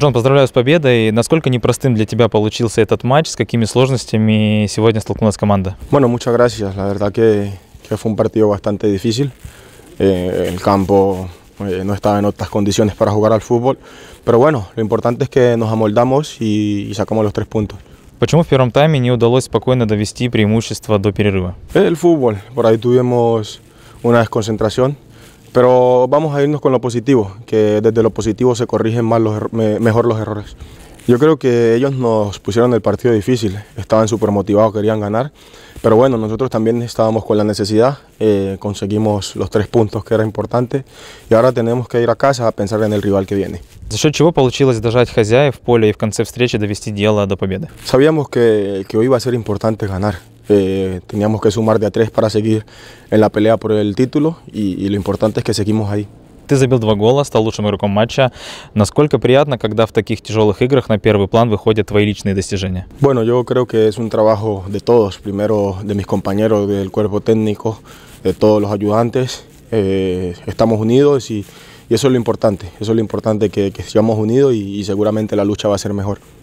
Джон, поздравляю с победой. Насколько непростым для тебя получился этот матч? С какими сложностями сегодня столкнулась команда? Bueno, muchas gracias. La verdad que, que fue un partido bastante difícil. Eh, el campo eh, no estaba en otras condiciones para jugar al fútbol. Pero bueno, lo importante es que nos amoldamos y, y sacamos los tres puntos. Почему в первом тайме не удалось спокойно довести преимущество до перерыва? El fútbol. Por ahí tuvimos una desconcentración. Pero vamos a irnos con lo positivo, que desde lo positivo se corrigen más los, er, mejor los errores. Yo creo que ellos nos pusieron el partido difícil, estaban súper motivados, querían ganar, pero bueno, nosotros también estábamos con la necesidad, eh, conseguimos los tres puntos que era importante y ahora tenemos que ir a casa a pensar en el rival que viene. За счет чего получилось дожать хозяев в поле Sabíamos que, que hoy iba a ser importante ganar, eh, teníamos que sumar de a tres para seguir en la pelea por el título y, lo importante es que seguimos ahí. Ты забил два гола, стал лучшим игроком матча. Насколько приятно, когда в таких тяжелых играх на первый план выходят твои личные достижения? Bueno, yo creo que es un trabajo de todos, primero de mis compañeros, del cuerpo técnico, de todos los ayudantes. Eh, estamos unidos y, eso es lo importante, eso es lo importante, que, que unidos y seguramente la lucha va a ser mejor.